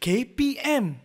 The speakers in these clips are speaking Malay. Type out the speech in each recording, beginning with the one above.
KPM.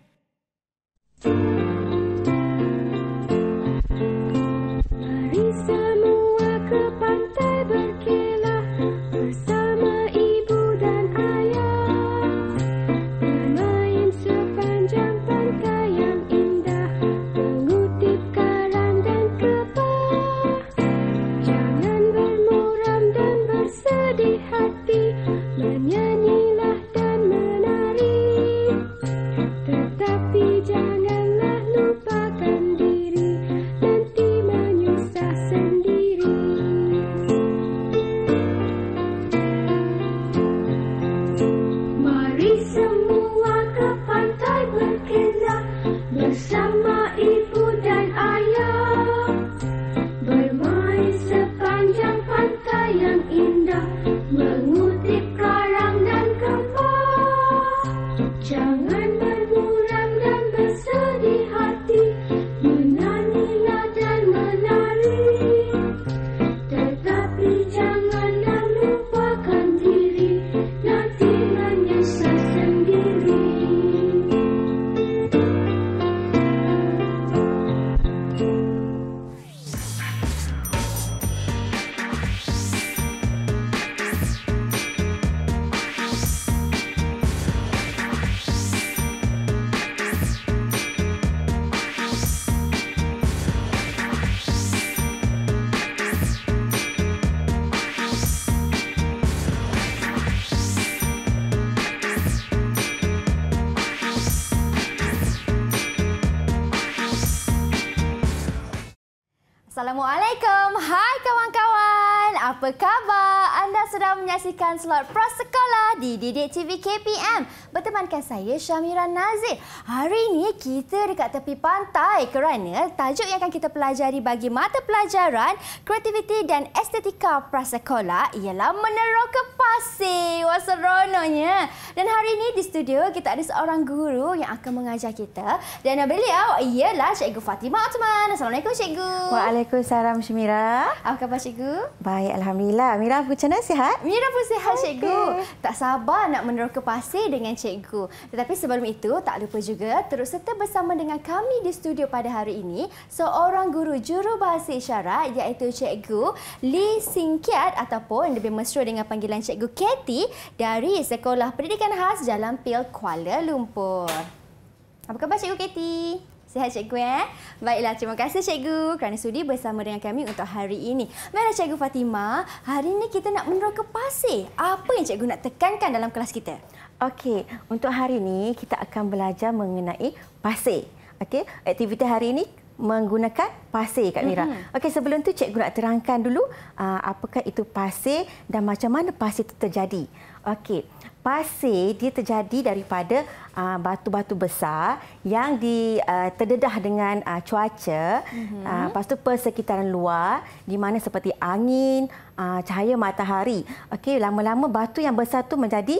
Assalamualaikum. Hai apa khabar? Anda sedang menyaksikan slot prasekolah di Didik TV KPM. Bertemankan saya Syamira Nazir. Hari ini kita dekat tepi pantai kerana tajuk yang akan kita pelajari bagi mata pelajaran kreativiti dan estetika prasekolah ialah meneroka pasir. Wah seronoknya. Dan hari ini di studio kita ada seorang guru yang akan mengajar kita. Dan beliau ialah Cikgu Fatimah Othman. Assalamualaikum Cikgu. Waalaikumsalam Syamira. Apa khabar Cikgu? Baik. Alhamdulillah. Mira pun macam mana? Sihat? Mira pun sihat, okay. Cikgu. Tak sabar nak meneroka pasir dengan Cikgu. Tetapi sebelum itu, tak lupa juga terus serta bersama dengan kami di studio pada hari ini, seorang guru juru bahasa isyarat iaitu Cikgu Lee Singkiat ataupun lebih mesra dengan panggilan Cikgu Katie dari Sekolah Pendidikan Khas Jalan Pil Kuala Lumpur. Apa khabar Cikgu Katie? Sihat cikgu eh? Baiklah, terima kasih cikgu kerana sudi bersama dengan kami untuk hari ini. Baiklah cikgu Fatima, hari ini kita nak meneroka pasir. Apa yang cikgu nak tekankan dalam kelas kita? Okey, untuk hari ini kita akan belajar mengenai pasir. Okey, aktiviti hari ini menggunakan pasir Kak Mira. Mm -hmm. Okey, sebelum tu cikgu nak terangkan dulu uh, apakah itu pasir dan macam mana pasir itu terjadi. Okey. Pasir dia terjadi daripada uh, batu-batu besar yang di, uh, terdedah dengan uh, cuaca. Mm-hmm. Uh, lepas tu persekitaran luar di mana seperti angin, uh, cahaya matahari. Okey, lama-lama batu yang besar tu menjadi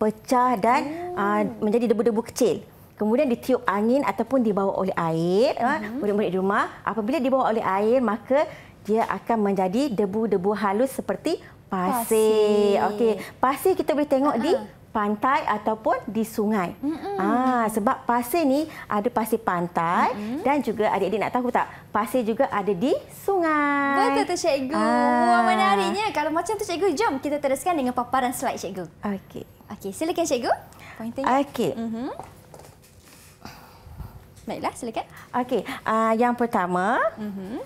pecah dan mm. uh, menjadi debu-debu kecil. Kemudian ditiup angin ataupun dibawa oleh air. Mm-hmm. Murid-murid di rumah, apabila dibawa oleh air maka dia akan menjadi debu-debu halus seperti pasir. pasir. Okey, pasir kita boleh tengok uh-huh. di ah, ah. pantai ataupun di sungai. Mm-mm. Ah sebab pasir ni ada pasir pantai Mm-mm. dan juga adik-adik nak tahu tak? Pasir juga ada di sungai. Betul tu cikgu. Ah. Wah menariknya. Kalau macam tu cikgu, jom kita teruskan dengan paparan slide cikgu. Okey. Okey, silakan cikgu. Pointing. Okey. Mhm. Baiklah, silakan. Okey, uh, yang pertama, mhm.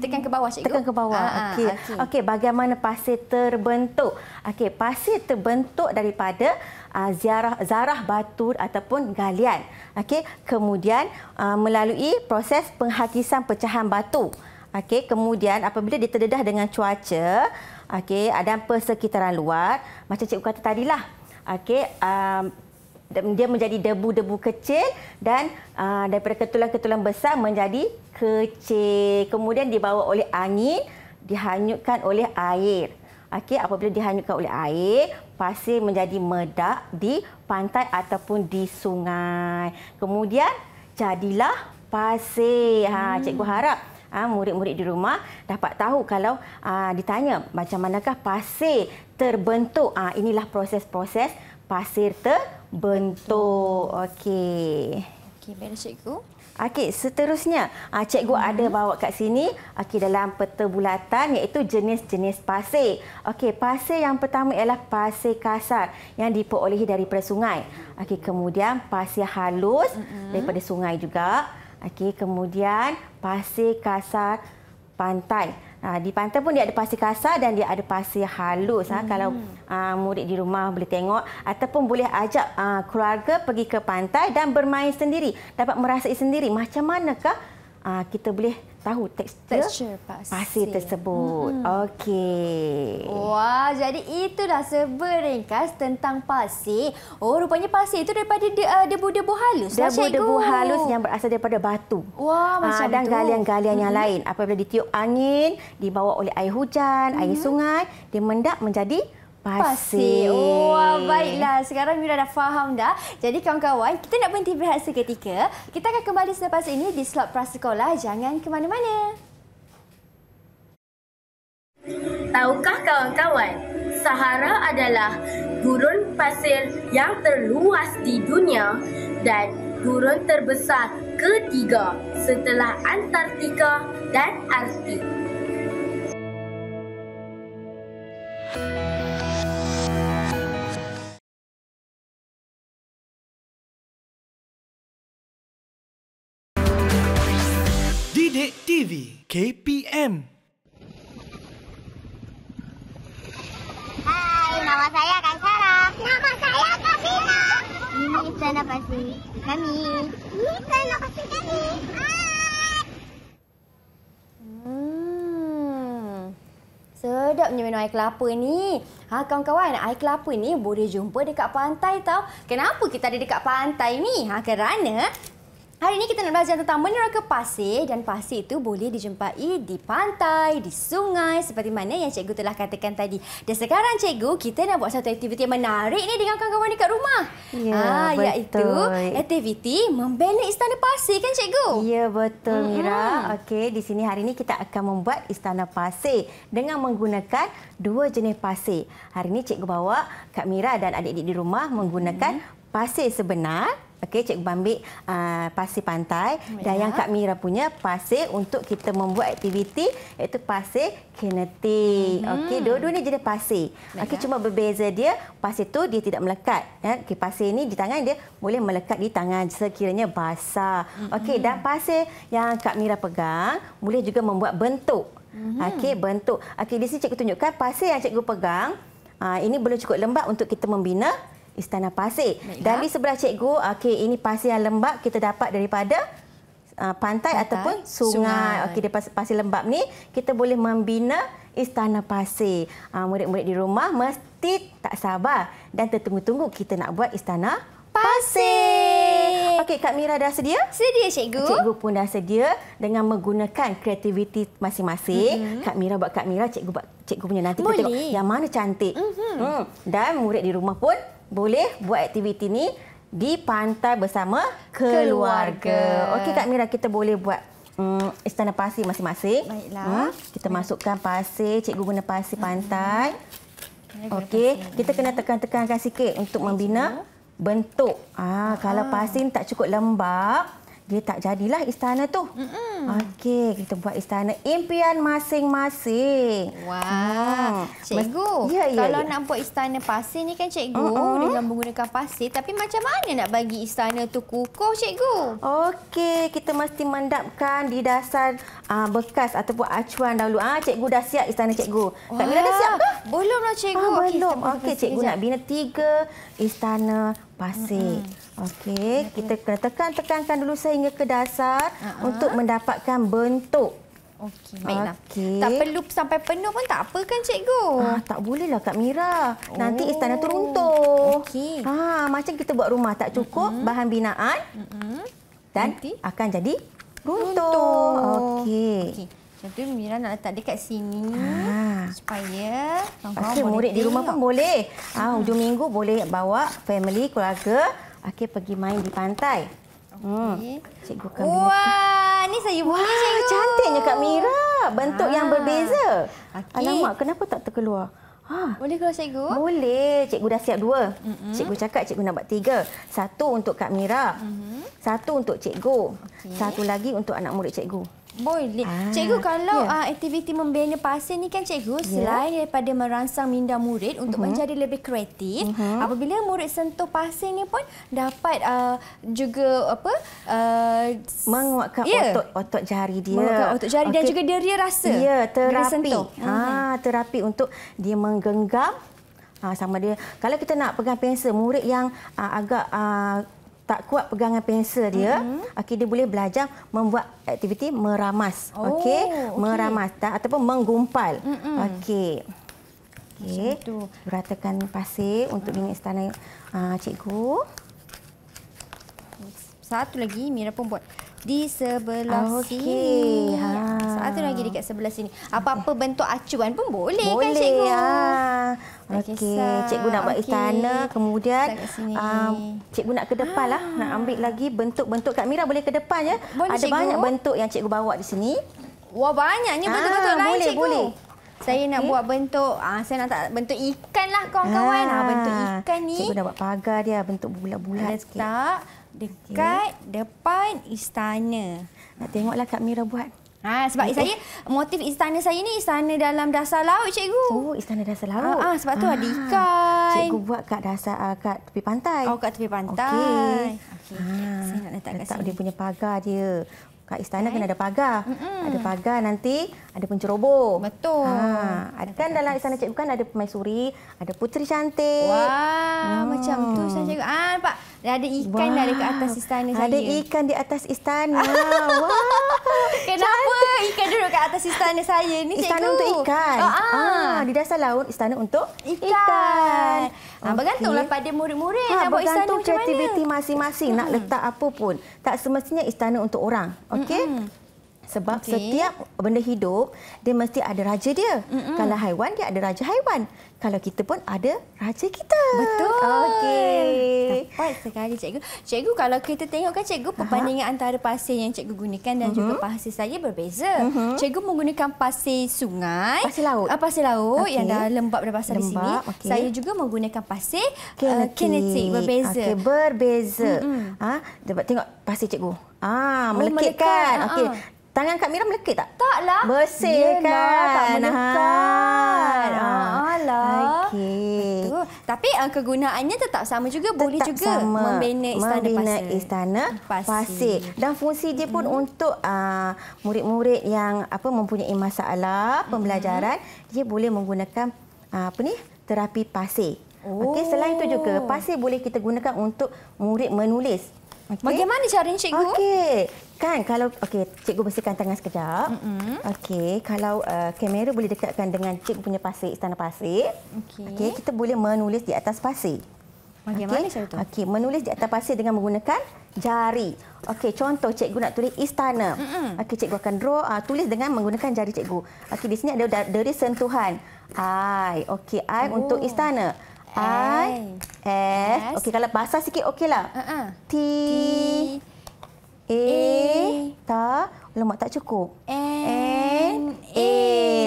Tekan ke bawah, Cikgu. Tekan ke bawah. Ah, ah, okey. Okey, okay, bagaimana pasir terbentuk? Okey, pasir terbentuk daripada uh, ziarah zarah batu ataupun galian. Okey, kemudian uh, melalui proses penghakisan pecahan batu. Okey, kemudian apabila diterdedah dengan cuaca, okey, Ada persekitaran luar, macam cikgu kata tadilah. Okey, um, dia menjadi debu-debu kecil dan uh, daripada ketulan-ketulan besar menjadi kecil. Kemudian dibawa oleh angin, dihanyutkan oleh air. Okey, apabila dihanyutkan oleh air, pasir menjadi medak di pantai ataupun di sungai. Kemudian jadilah pasir. Ha, hmm. cikgu harap ha, murid-murid di rumah dapat tahu kalau ha, ditanya macam manakah pasir terbentuk. Ha, inilah proses-proses pasir terbentuk bentuk. Okey. Okey, mana cikgu? Okey, seterusnya, ah, cikgu hmm. ada bawa kat sini Okey, dalam peta bulatan iaitu jenis-jenis pasir. Okey, pasir yang pertama ialah pasir kasar yang diperolehi daripada sungai. Okey, kemudian pasir halus hmm. daripada sungai juga. Okey, kemudian pasir kasar pantai. Ah, di pantai pun dia ada pasir kasar dan dia ada pasir halus ah. hmm. kalau uh, murid di rumah boleh tengok ataupun boleh ajak uh, keluarga pergi ke pantai dan bermain sendiri dapat merasai sendiri macam manakah uh, kita boleh tahu tekstur, pasir. pasir tersebut. Hmm. Okey. Wah, jadi itu dah seberingkas tentang pasir. Oh, rupanya pasir itu daripada debu-debu de, uh, halus. Lah, debu-debu halus yang berasal daripada batu. Wah, macam ha, dan galian-galian hmm. yang lain. Apabila ditiup angin, dibawa oleh air hujan, hmm. air mm-hmm. sungai, dia mendap menjadi pasir. Wah, oh, baiklah. Sekarang Mira dah faham dah. Jadi kawan-kawan, kita nak berhenti berehat seketika. Kita akan kembali selepas ini di slot prasekolah. Jangan ke mana-mana. Tahukah kawan-kawan, Sahara adalah gurun pasir yang terluas di dunia dan gurun terbesar ketiga setelah Antartika dan Arktik. KPM. Hai, nama saya kan Sarah. Nama saya Kamila. Ini tanda pasti kami. Ini tanda pasti kami. Hmm. Sedapnya minum air kelapa ni. Ha kawan-kawan, air kelapa ni boleh jumpa dekat pantai tau. Kenapa kita ada dekat pantai ni? Ha kerana Hari ini kita nak belajar tentang meneroka pasir dan pasir itu boleh dijumpai di pantai, di sungai seperti mana yang cikgu telah katakan tadi. Dan sekarang cikgu, kita nak buat satu aktiviti yang menarik ni dengan kawan-kawan dekat rumah. Ya, ah, betul. Iaitu aktiviti membina istana pasir kan cikgu? Ya, betul Mira. Hmm. Okey, di sini hari ini kita akan membuat istana pasir dengan menggunakan dua jenis pasir. Hari ini cikgu bawa Kak Mira dan adik-adik di rumah menggunakan hmm. pasir sebenar. Okey, cikgu ambil uh, pasir pantai Baiklah. dan yang Kak Mira punya pasir untuk kita membuat aktiviti iaitu pasir kinetik. Hmm. Okey, dua-dua ni jenis pasir. Okey, cuma berbeza dia pasir tu dia tidak melekat. Ya, okay, pasir ini di tangan dia boleh melekat di tangan sekiranya basah. Mhm. Okey, dan pasir yang Kak Mira pegang boleh juga membuat bentuk. Hmm. Okey, bentuk. Okey, di sini cikgu tunjukkan pasir yang cikgu pegang. Uh, ini belum cukup lembab untuk kita membina Istana Pasir. Dan di sebelah cikgu, okay ini pasir yang lembab kita dapat daripada uh, pantai, pantai ataupun sungai. sungai. Okey di pasir lembap ni kita boleh membina Istana Pasir. Uh, murid-murid di rumah mesti tak sabar dan tertunggu-tunggu kita nak buat Istana Pasir. Okey, Kak Mira dah sedia? Sedia, Cikgu. Cikgu pun dah sedia dengan menggunakan kreativiti masing-masing. Mm -hmm. Kak Mira buat Kak Mira, Cikgu buat Cikgu punya nanti Boleh. kita tengok yang mana cantik. Mm -hmm. Dan murid di rumah pun boleh buat aktiviti ni di pantai bersama keluarga. keluarga. Okey Kak Mira, kita boleh buat um, istana pasir masing-masing. Baiklah. Hmm, kita masukkan pasir, cikgu guna pasir hmm. pantai. Okey, kita kena tekan-tekankan sikit untuk membina bentuk. Ah, kalau ah. pasir tak cukup lembap, dia tak jadilah istana tu. Mm-hmm. Okey, kita buat istana impian masing-masing. Wah, wow. Hmm. cikgu. Ya, ya, kalau ya. nak buat istana pasir ni kan cikgu uh-huh. dengan menggunakan pasir, tapi macam mana nak bagi istana tu kukuh cikgu? Okey, kita mesti mendapkan di dasar uh, bekas ataupun acuan dahulu. Ah, cikgu dah siap istana cikgu. Tak bila dah siap ke? Belumlah cikgu. Ah, belum. Okey, okay, cikgu sekejap. nak bina tiga istana pasir. Mm-hmm. Okey, ya, kita kena tekan-tekankan dulu sehingga ke dasar uh -huh. untuk mendapatkan bentuk. Okey. Okay. Tak perlu sampai penuh pun tak apa kan cikgu? Ah, tak bolehlah Kak Mira. Oh. Nanti istana tu runtuh. Okey. Ah, macam kita buat rumah tak cukup uh -huh. bahan binaan. Uh -huh. Dan Nanti. akan jadi runtuh. runtuh. Okey. Okay. Jadi Mira nak letak dekat sini ha. supaya kawan-kawan okay, murid di rumah pun boleh. Ah, hujung minggu boleh bawa family, keluarga uh -huh. Akhir pergi main di pantai. Hmm, okay. Cikgu akan beli. Wah, ni saya beli, Wah, cikgu. Cantiknya Kak Mira. Bentuk ha. yang ah. berbeza. Okay. Alamak, kenapa tak terkeluar? Ha. Boleh keluar, cikgu? Boleh. Cikgu dah siap dua. Mm-hmm. Cikgu cakap cikgu nak buat tiga. Satu untuk Kak Mira. Mm-hmm. Satu untuk cikgu. Okay. Satu lagi untuk anak murid cikgu. Boleh. Ah, cikgu kalau yeah. Ya. uh, aktiviti membina pasir ni kan cikgu yeah. selain daripada merangsang minda murid untuk uh mhm. -huh. menjadi lebih kreatif, uh mhm. -huh. apabila murid sentuh pasir ni pun dapat uh, juga apa uh, menguatkan otot-otot ya. jari dia. Menguatkan otot jari okay. dan juga deria rasa. Ya, yeah, terapi. Ah, mhm. terapi untuk dia menggenggam Ah sama dia kalau kita nak pegang pensel murid yang uh, agak uh, tak kuat pegangan pensel dia, mm-hmm. okey dia boleh belajar membuat aktiviti meramas. Oh, okey, okay. meramas tak, ataupun menggumpal. Mm-hmm. Okey. Okey. Itu ratakan pasir untuk dinding istana uh, ah, cikgu. Satu lagi Mira pun buat di sebelah ah, okay. sini. Ya, ha. Ah. Soal lagi dekat sebelah sini. Apa-apa eh. bentuk acuan pun boleh, kan, boleh kan cikgu? Ya. Okey, cikgu nak buat okay. istana kemudian um, cikgu nak ke depan lah. Nak ambil lagi bentuk-bentuk Kak Mira boleh ke depan ya. Boleh, Ada cikgu. banyak bentuk yang cikgu bawa di sini. Wah banyaknya ah, bentuk-bentuk lain boleh, cikgu. Boleh. Saya okay. nak buat bentuk, ah, saya nak tak bentuk ikan lah kawan-kawan. Ah, bentuk ikan ni. Cikgu dah buat pagar dia, bentuk bulat-bulat sikit dekat okay. depan istana. Nak tengoklah Kak Mira buat. Ha, sebab okay. saya motif istana saya ni istana dalam dasar laut cikgu. Oh, istana dasar laut. Ah, ah sebab tu ah. ada ikan. Cikgu buat kat dasar uh, kat tepi pantai. Oh, kat tepi pantai. Okey. Okay. Ha, ah, saya nak letak, kat sini. dia punya pagar dia. Kat istana okay. kena eh? ada pagar. Mm-mm. Ada pagar nanti ada penceroboh. Betul. Ha, ada kan dalam kasi. istana cikgu kan ada permaisuri, ada putri cantik. Wah, wow, hmm. macam tu saya cikgu. Ah, nampak ada ikan wow. dah dekat atas istana ada saya. Ada ikan di atas istana. Wow. Kenapa Cantik. ikan duduk kat atas istana saya ni cikgu? Istana untuk ikan. Oh, ah. ah, di dasar laut istana untuk ikan. ikan. Ha, ah, bergantunglah pada murid-murid ha, nak buat istana macam mana. kreativiti masing-masing hmm. nak letak apa pun. Tak semestinya istana untuk orang. Okey? Hmm. Sebab okay. setiap benda hidup, dia mesti ada raja dia. Mm -mm. Kalau haiwan, dia ada raja haiwan kalau kita pun ada raja kita. Betul. Okey. Tepat sekali cikgu. Cikgu kalau kita tengok kan cikgu perbandingan antara pasir yang cikgu gunakan dan uh-huh. juga mhm. pasir saya berbeza. Uh-huh. Cikgu menggunakan pasir sungai. Pasir laut. Uh, pasir laut okay. yang dah lembap dah pasal lembap. di sini. Okay. Saya juga menggunakan pasir ah, kinetik okay. uh, berbeza. Okey berbeza. Ha, uh-huh. dapat tengok pasir cikgu. Ah, melekitkan. oh, melekit kan. Okey. Uh-huh. Tangan Kak Mira melekit tak? Tak lah. Bersih Yelah, kan? Tak melekat. Ha. Alah. Okay. Betul. Tapi uh, kegunaannya tetap sama juga. Tetap Boleh juga sama. membina istana pasir. Membina istana pasir. pasir. Dan fungsi dia pun hmm. untuk ah, murid-murid uh, yang apa mempunyai masalah hmm. pembelajaran, dia boleh menggunakan uh, apa ni terapi pasir. Oh. Okey selain itu juga pasir boleh kita gunakan untuk murid menulis Okay. Bagaimana caranya cikgu? Okey. Kan kalau okey cikgu bersihkan tangan sekejap. Mm -hmm. Okey, kalau uh, kamera boleh dekatkan dengan cikgu punya pasir, istana pasir. Okey. Okey, kita boleh menulis di atas pasir. Bagaimana okay. cara itu? Okey, menulis di atas pasir dengan menggunakan jari. Okey, contoh cikgu nak tulis istana. Mm -hmm. Okey, cikgu akan draw uh, tulis dengan menggunakan jari cikgu. Okey, di sini ada dari sentuhan. I. Okey, I oh. untuk istana. I, F. Okey, kalau basah sikit okeylah. Uh -uh. T, T, A, A. tak. tak cukup. N, A. A.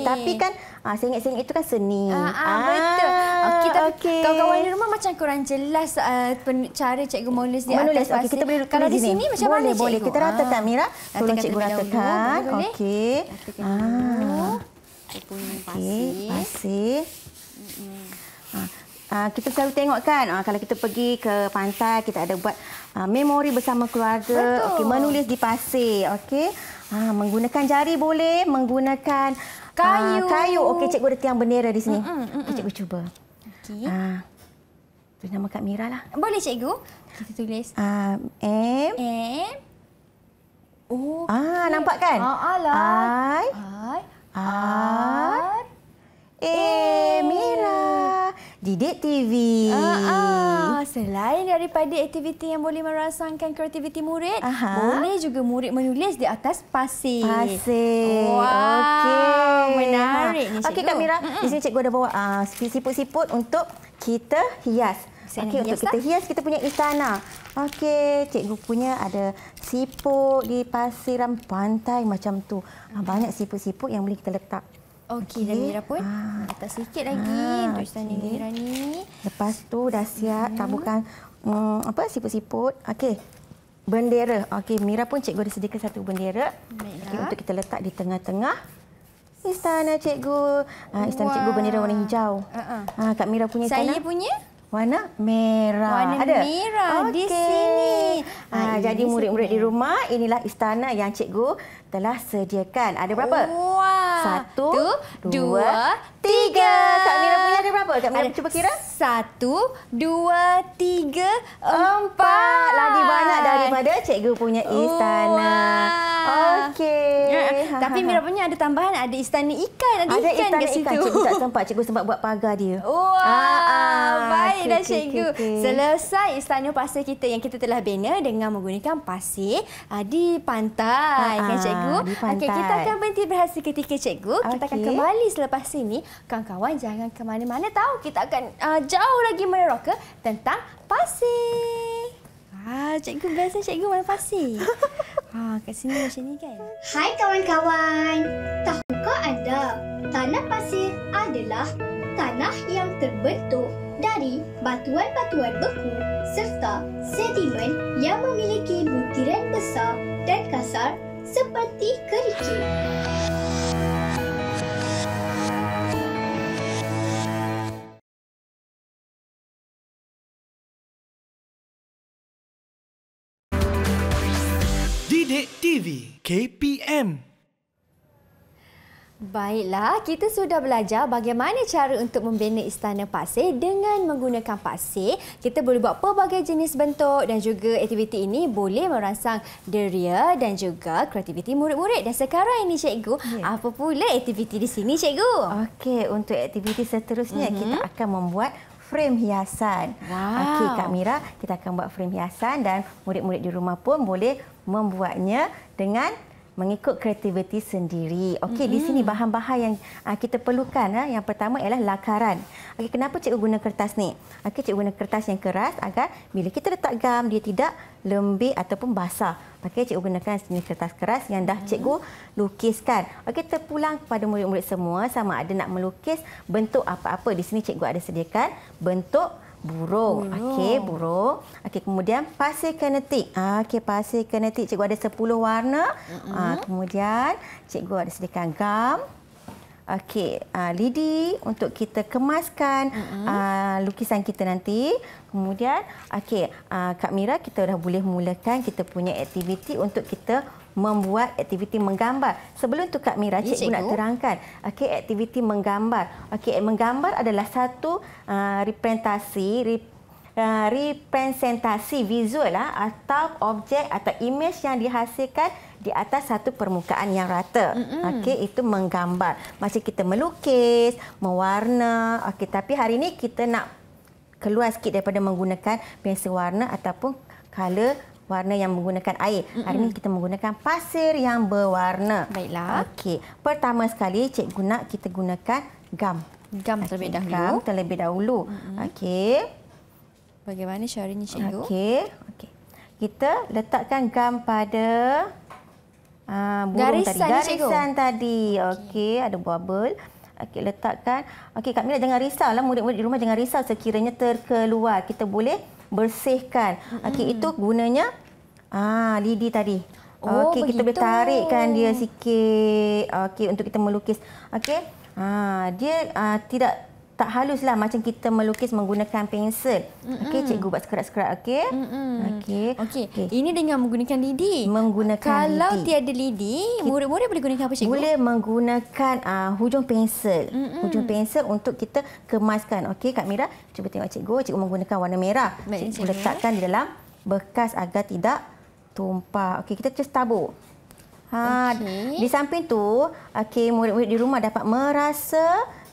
Tapi kan, ah, sengit-sengit itu kan seni. Uh -uh, ah, betul. Ah, okey, tapi kawan-kawan di rumah macam kurang jelas uh, cara cikgu menulis di menulis. atas. Okay, kita boleh kalau di sini, sini macam boleh, mana boleh. cikgu? Boleh, kita Mira. Tolong cikgu ratakan. Okey. Ratakan Okey, pasir. Pasir. Ah, kita selalu tengok kan uh, kalau kita pergi ke pantai kita ada buat uh, memori bersama keluarga okey menulis di pasir okey uh, menggunakan jari boleh menggunakan kayu uh, kayu okey cikgu ada tiang bendera di sini okay, cikgu cuba okey uh, tulis nama Kak Mira lah boleh cikgu kita tulis uh, m m Oh, ah, okay. nampak kan? Ah, alah. I. I. R. E Mira. Didik TV. Ah, ah. Selain daripada aktiviti yang boleh merasakan kreativiti murid, Aha. boleh juga murid menulis di atas pasir. Pasir. Wow. Okay. Menarik ni, Cikgu. Okey, Kak Mira. Mm -mm. Di sini Cikgu ada bawa ah, siput-siput uh, untuk kita hias. Okey, untuk kita lah. hias, kita punya istana. Okey, Cikgu punya ada siput di pasiran pantai macam tu. Ah, banyak siput-siput yang boleh kita letak. Okey, okay. Zamira pun. Ha. Ah. Letak sikit lagi ha. Ah, untuk okay. Zamira ni. Lepas tu dah siap okay. Hmm. taburkan um, mm, apa siput-siput. Okey. Bendera. Okey, Mira pun cikgu dah sediakan satu bendera. Okey, untuk kita letak di tengah-tengah. Istana cikgu. Ah, uh, istana Wah. cikgu bendera warna hijau. Ha uh -huh. Ah, Kak Mira punya Saya istana. punya? Warna merah. Warna Ada? merah okay. di sini. Ha, ha, jadi murid-murid di rumah, inilah istana yang cikgu telah sediakan. Ada berapa? Wah. Satu, dua, tiga. Kak Mira punya ada berapa? Kak Mira cuba kira. Satu, dua, tiga, empat. empat. Lagi banyak daripada cikgu punya istana. Okey. Ya, ha, ha, tapi ha. Mira punya ada tambahan, ada istana ikan. Ada, ada ikan ke situ. Ikan. Cikgu tak sempat. Cikgu sempat buat pagar dia. Wah, baik dah okay, cikgu. Selesai istana pasir kita yang kita telah bina dengan menggunakan pasir ah, di pantai. Aa, kan cikgu? Okey, kita akan berhenti berhasil ketika cikgu cikgu. Okay. Ah, kita akan kembali selepas ini. Kawan-kawan jangan ke mana-mana tahu. Kita akan uh, jauh lagi meneroka tentang pasir. Ah, cikgu biasa cikgu mana pasir? ha, ah, kat sini macam ni kan. Hai kawan-kawan. Tahu Tahukah ada tanah pasir adalah tanah yang terbentuk dari batuan-batuan beku serta sedimen yang memiliki butiran besar dan kasar seperti kerikil. KPM. Baiklah, kita sudah belajar bagaimana cara untuk membina istana pasir dengan menggunakan pasir. Kita boleh buat pelbagai jenis bentuk dan juga aktiviti ini boleh merangsang deria dan juga kreativiti murid-murid. Dan sekarang ini cikgu, yeah. apa pula aktiviti di sini cikgu? Okey, untuk aktiviti seterusnya mm-hmm. kita akan membuat frame hiasan. Wow. Okey Kak Mira, kita akan buat frame hiasan dan murid-murid di rumah pun boleh membuatnya dengan mengikut kreativiti sendiri. Okey, mm -hmm. di sini bahan-bahan yang uh, kita perlukan uh, yang pertama ialah lakaran. Okey, kenapa cikgu guna kertas ni? Okey, cikgu guna kertas yang keras agar bila kita letak gam dia tidak lembik ataupun basah. Okey, cikgu gunakan sini kertas keras yang dah cikgu lukiskan. Okey, terpulang kepada murid-murid semua sama ada nak melukis bentuk apa-apa. Di sini cikgu ada sediakan bentuk burung, Okey, burung, Okey, kemudian pasir kinetik. Okey, ah, pasir kinetik. Cikgu ada sepuluh warna. Uh-huh. Kemudian cikgu ada sediakan gam. Okey, uh, ah, lidi untuk kita kemaskan uh-huh. uh, lukisan kita nanti. Kemudian, okey, uh, Kak Mira kita dah boleh mulakan kita punya aktiviti untuk kita membuat aktiviti menggambar. Sebelum tu Kak Mira, cikgu, cikgu. nak terangkan. Okey, aktiviti menggambar. Okey, menggambar adalah satu uh, representasi rep Uh, representasi visual lah, atau objek atau image yang dihasilkan di atas satu permukaan yang rata. Mm -hmm. Okey, itu menggambar. Macam kita melukis, mewarna. Okey, tapi hari ini kita nak keluar sikit daripada menggunakan pensel warna ataupun color warna yang menggunakan air. Mm -mm. Hari ini kita menggunakan pasir yang berwarna. Baiklah. Okey. Pertama sekali cikgu nak kita gunakan gam. Gam okay. terlebih dahulu. Gam terlebih dahulu. Mm -hmm. Okey. Bagaimana caranya cikgu? Okey. Okey. Kita letakkan gam pada uh, burung Garisan tadi. Garisan cikgu. Garisan tadi. Okey, okay. ada bubble. Okey, letakkan. Okey, Kak Mila jangan risaulah murid-murid di rumah jangan risau sekiranya terkeluar. Kita boleh bersihkan. Okey hmm. itu gunanya ah lidi tadi. Oh, okey kita boleh tarikkan dia sikit. Okey untuk kita melukis. Okey. Ah dia ah, tidak tak haluslah macam kita melukis menggunakan pensel. Mm-hmm. Okey, cikgu buat skrat-skrat okey. Mm-hmm. Okey. Okey. Okay. Ini dengan menggunakan lidi. Menggunakan Kalau lidi. Kalau tiada lidi, murid-murid boleh gunakan apa cikgu? Boleh menggunakan uh, hujung pensel. Mm-hmm. Hujung pensel untuk kita kemaskan. Okey, Kak Mira, cuba tengok cikgu. Cikgu menggunakan warna merah. Baik, cikgu, cikgu letakkan di dalam bekas agar tidak tumpah. Okey, kita just tabur. Ha, okay. di samping tu, okey, murid-murid di rumah dapat merasa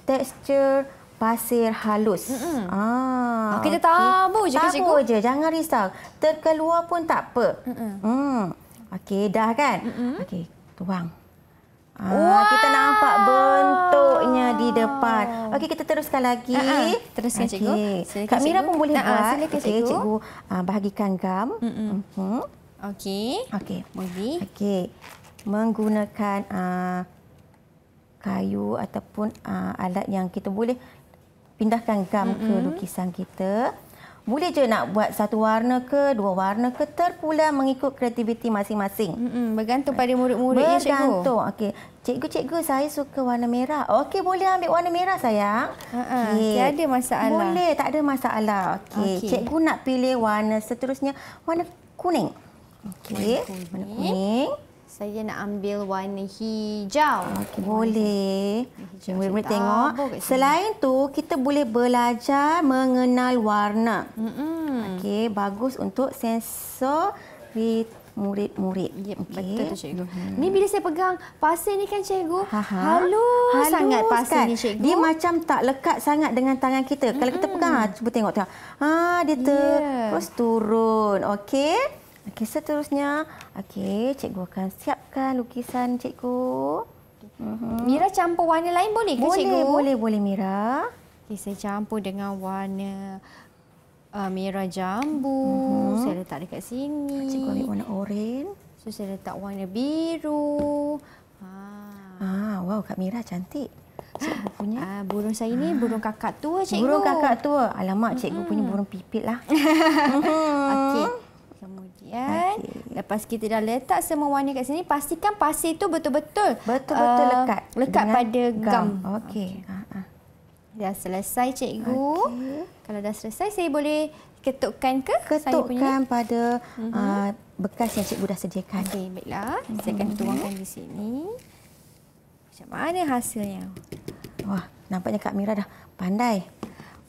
tekstur pasir halus. Mm-hmm. Ah, okay. Ah, kita tabu, je, kan, cikgu. Tabur je, jangan risau. Terkeluar pun tak apa. Mm-hmm. Mm. Okey, dah kan? Mm-hmm. Okey, tuang. Ah, wow. Kita nampak bentuknya di depan. Okey, kita teruskan lagi. Uh-huh. Teruskan, okay. cikgu. Kak Mira pun boleh nah, ha, buat. Silakan, cikgu. Okay, cikgu ah, bahagikan gam. Mm-hmm. Okey. Okey. Boleh. Okey. Menggunakan... Ah, kayu ataupun uh, alat yang kita boleh pindahkan gam mm -hmm. ke lukisan kita. Boleh je nak buat satu warna ke, dua warna ke, terpula mengikut kreativiti masing-masing. Mm -hmm. Bergantung pada murid-murid ya, Cikgu. Bergantung. Okey. Cikgu-cikgu, saya suka warna merah. Okey, boleh ambil warna merah, sayang. Uh -uh. Okay. Tiada masalah. Boleh, tak ada masalah. Okey. Okay. Cikgu nak pilih warna seterusnya, warna kuning. Okey, warna kuning. Warna kuning. Saya nak ambil warna hijau. Okay, boleh. Hijau Mereka tengok. Selain tu, kita boleh belajar mengenal warna. Mm -mm. Okey, bagus untuk sensori murid-murid. Yep, okay. Betul tu, cikgu. Hmm. Ni bila saya pegang pasir ni kan cikgu, ha -ha. halus, halus sangat pasir kan? ni cikgu. Dia macam tak lekat sangat dengan tangan kita. Mm -mm. Kalau kita pegang, ah, cuba tengok. tengok. Ha, dia ter yeah. terus turun. Okey. Okey, seterusnya. Okey, cikgu akan siapkan lukisan cikgu. Mhm. Mira campur warna lain boleh ke cikgu? Boleh, boleh, boleh Mira. Okey, saya campur dengan warna uh, merah jambu. Uh-huh. Saya letak dekat sini. Cikgu ambil warna oren. So, saya letak warna biru. Ha. Ah, wow, Kak Mira cantik. Cikgu punya. Ah, burung saya ni burung kakak tua, cikgu. Burung kakak tua. Alamak, cikgu uh punya burung pipit lah. Mhm. Okey kan. Okay. Lepas kita dah letak semua warna kat sini, pastikan pasir itu betul-betul uh, lekat lekat pada gam. gam. Okey. Okay. Ah, ah. Dah selesai cikgu. Okay. Kalau dah selesai saya boleh ketukkan ke ketukkan saya punya? pada uh mhm. ah, -huh. bekas yang cikgu dah sediakan. Okey, baiklah. Uh -huh. Saya akan mhm. tuangkan di sini. Macam mana hasilnya? Wah, nampaknya Kak Mira dah pandai.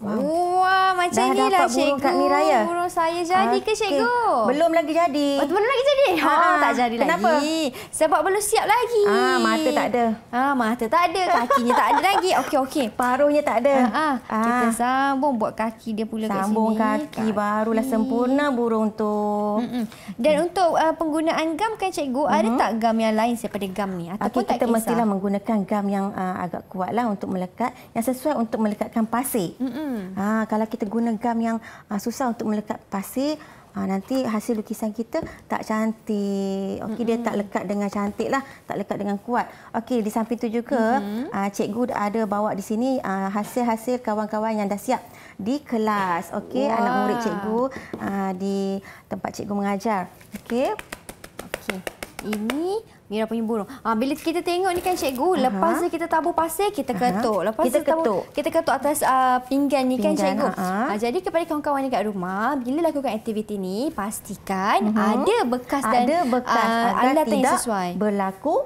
Wah, macam ni lah cikgu. Raya. Burung saya jadi okay. ke ah, cikgu? Belum lagi jadi. Oh, belum lagi jadi? Ha, ha, tak jadi kenapa? lagi. Sebab belum siap lagi. Ha, mata tak ada. Ha, mata tak ada. Kakinya tak ada lagi. Okey, okey. Paruhnya tak ada. Ha, ha. Ha. Kita sambung buat kaki dia pula sambung kat sini. Sambung kaki, kaki. Barulah hmm. sempurna burung tu. Mm -mm. Dan okay. untuk uh, penggunaan gam kan cikgu, mm -hmm. ada mhm. tak gam yang lain daripada gam ni? Ataupun okay, kita kisah? Kita mestilah menggunakan gam yang uh, agak kuat lah untuk melekat. Yang sesuai untuk melekatkan pasir. Mm -mm. Hmm. Ha, kalau kita guna gam yang uh, susah untuk melekat pasir, ha, nanti hasil lukisan kita tak cantik. Okey, hmm. dia tak hmm. lekat dengan cantik lah, tak lekat dengan kuat. Okey, di samping itu juga, hmm. uh, cikgu ada bawa di sini hasil-hasil uh, kawan-kawan yang dah siap di kelas. Okey, wow. anak murid cikgu uh, di tempat cikgu mengajar. Okey. Okey. Ini Mira punya burung. Ha, bila kita tengok ni kan cikgu, uh lepas ni kita tabur pasir, kita ketuk. Lepas kita ketuk. Tabur, kita ketuk atas uh, pinggan ni kan, pinggan, kan cikgu. uh Ha, jadi kepada kawan-kawan dekat rumah, bila lakukan aktiviti ni, pastikan uh-huh. ada bekas dan ada bekas uh, alat yang sesuai. Berlaku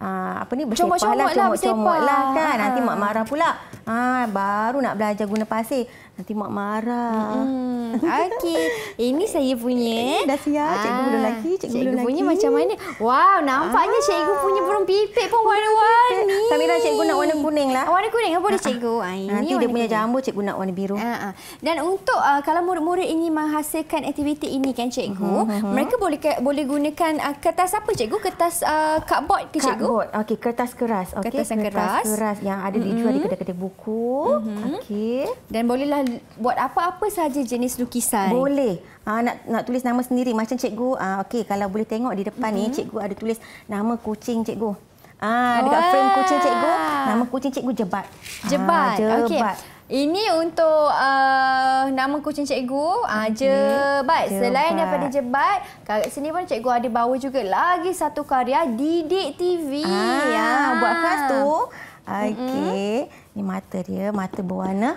Ah, apa ni bersepah lah, comot-comot lah, lah comot-comot lah kan. Nanti mak marah pula. Ah, baru nak belajar guna pasir. Nanti mak marah. Mm -hmm. Okey, ini saya punya. Ini dah siap, ah. cikgu belum lagi. Cikgu, cikgu belum punya macam mana? Wow, nampaknya ah. cikgu punya burung pipit pun warna-warni. Samira, cikgu nak warna kuning lah. Ah, warna kuning, apa boleh ah, ah. cikgu? Ah. ini Nanti dia punya jambu, cikgu nak warna biru. Ah, Dan untuk uh, kalau murid-murid ini menghasilkan aktiviti ini kan cikgu, uh mhm, -huh. Mhm, mhm. mereka boleh boleh gunakan uh, kertas apa cikgu? Kertas uh, cardboard ke cikgu? Cardboard, okey, kertas keras. Okay. Kertas yang keras. Kertas keras yang ada dijual mm -hmm. di kedai-kedai buku. Mm -hmm. okay. Dan bolehlah buat apa-apa saja jenis lukisan? Boleh. Ha, nak nak tulis nama sendiri macam cikgu. Ah ha, okey kalau boleh tengok di depan mm-hmm. ni mhm. cikgu ada tulis nama kucing cikgu. Ah ha, dekat frame kucing cikgu nama kucing cikgu ah, Jebat. Jebat. Ha, jebat. Okay. Ini untuk uh, nama kucing cikgu, okay. Jebat. Selain daripada Jebat, kat sini pun cikgu ada bawa juga lagi satu karya Didik TV. Ah, ya, buat khas tu. Okey, ni mata dia, mata berwarna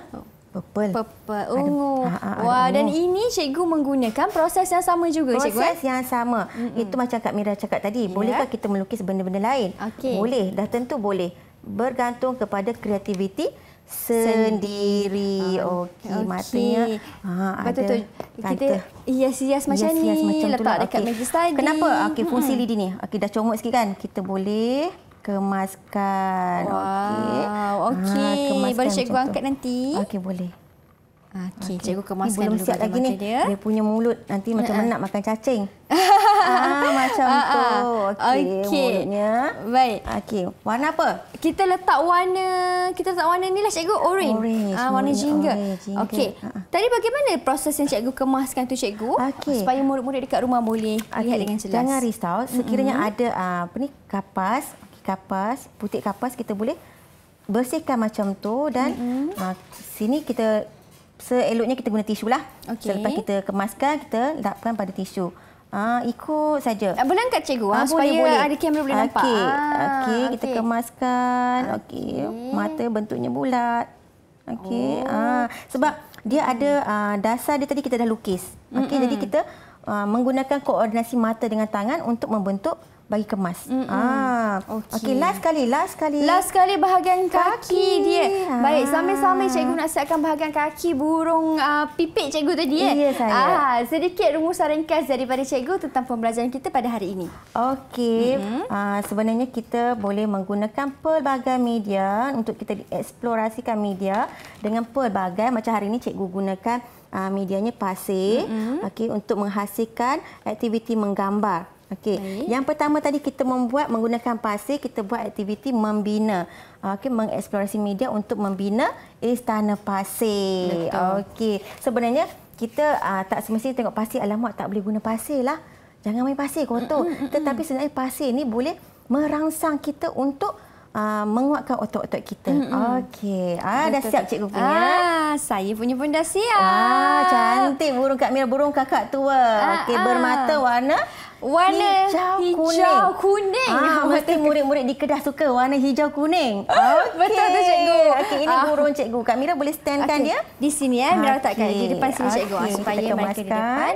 purple. Purple ungu. Oh. Ha, ha, Wah, dan ini cikgu menggunakan proses yang sama juga proses cikgu. Eh? Proses yang sama. Mm -hmm. Itu macam Kak Mira cakap tadi, yeah. bolehkah kita melukis benda-benda lain? Okay. Boleh, dah tentu boleh. Bergantung kepada kreativiti sendiri. Uh, Okey, okay. matinya. Ha, Betul tu. Kita hias-hias macam, yes, macam ni, letak itulah. dekat okay. meja study. Kenapa? Okey, fungsi mm -hmm. lidi ni. Okey, dah comot sikit kan? Kita boleh kemaskan. Wow, okey. Okay. Boleh ah, cikgu angkat nanti? Okey, boleh. Ah, okey, okay. cikgu kemaskan belum dulu siap lagi ni. Dia. dia punya mulut nanti nah, ha, macam ha. nak makan cacing. ah, macam uh, uh. tu. Okey, okay. mulutnya. Baik. Okey, warna apa? Kita letak warna, kita letak warna ni lah cikgu, orange. Orange. Ah, warna jingga. Okey, uh. tadi bagaimana proses yang cikgu kemaskan tu cikgu? Okay. Supaya murid-murid dekat rumah boleh okay. lihat dengan jelas. Jangan risau, sekiranya mm -hmm. ada apa ni, kapas, kapas, putik kapas kita boleh bersihkan macam tu dan mm -hmm. uh, sini kita seeloknya kita guna tisu lah. Okay. Selepas kita kemaskan kita lapkan pada tisu. Ah ikut saja. Abang ah, angkat cikgu ah, ah supaya boleh. ada kamera boleh okay. nampak. Okey. Ah, okey kita okay. kemaskan. Okey. Mata bentuknya bulat. Okey. oh. uh, sebab dia ada uh, dasar dia tadi kita dah lukis. Okey mm -hmm. jadi kita uh, menggunakan koordinasi mata dengan tangan untuk membentuk bagi kemas. Mm -mm. Ah. Okey, okay, last kali, last kali. Last kali bahagian kaki, kaki dia. Ah. Baik, sama-sama cikgu nak siapkan bahagian kaki burung uh, pipit cikgu tadi eh. Ya, saya. Ah, sedikit rumusan ringkas daripada cikgu tentang pembelajaran kita pada hari ini. Okey. Mm -hmm. ah, sebenarnya kita boleh menggunakan pelbagai media untuk kita dieksplorasikan media dengan pelbagai macam hari ini cikgu gunakan Uh, medianya pasir mm -hmm. okay, untuk menghasilkan aktiviti menggambar. Okey. Yang pertama tadi kita membuat menggunakan pasir, kita buat aktiviti membina. Ah, okey, mengeksplorasi media untuk membina istana pasir. Okey. Sebenarnya kita uh, tak semestinya tengok pasir alamat tak boleh guna pasir lah. Jangan main pasir kotor. Mm, mm, mm, mm. Tetapi sebenarnya pasir ni boleh merangsang kita untuk uh, menguatkan otot-otot kita. Mm, mm. Okey. Ah, dah siap cikgu punya. Ah, saya punya pun dah siap. Ah, cantik burung Kak Mira, burung kakak tua. Ah, Okey, ah. bermata warna warna hijau, hijau kuning. kuning. Ah, mesti murid-murid di Kedah suka warna hijau kuning. Okay. Ah, betul tu cikgu. Okey, ini ah. burung cikgu. Kak Mira boleh standkan okay. dia? Di sini ya, Mira letakkan okay. di depan sini cikgu ah, okay. supaya mereka di depan.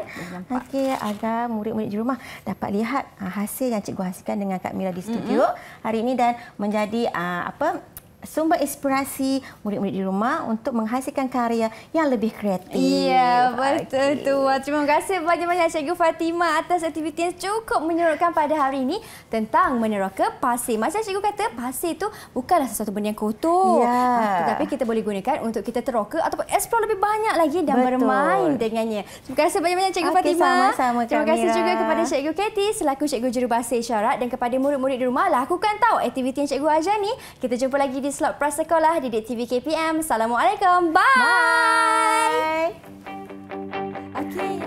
Okey, agar murid-murid di rumah dapat lihat hasil yang cikgu hasilkan dengan Kak Mira di studio mm-hmm. hari ini dan menjadi apa sumber inspirasi murid-murid di rumah untuk menghasilkan karya yang lebih kreatif. Iya, betul okay. tu. Terima kasih banyak-banyak Cikgu Fatima atas aktiviti yang cukup menyeronokkan pada hari ini tentang meneroka pasir. Macam Cikgu kata, pasir itu bukanlah sesuatu benda yang kotor. Ya. Ah, tetapi kita boleh gunakan untuk kita teroka ataupun explore lebih banyak lagi dan betul. bermain dengannya. Terima kasih banyak-banyak Cikgu okay, Fatima. Sama-sama, Terima kasih Mira. juga kepada Cikgu Katy selaku Cikgu Jurubahasa Isyarat dan kepada murid-murid di rumah. Lakukan tahu aktiviti yang Cikgu ajar ni. Kita jumpa lagi di slot prasekolah Sekolah di DTV KPM. Assalamualaikum. Bye. Bye. Okay.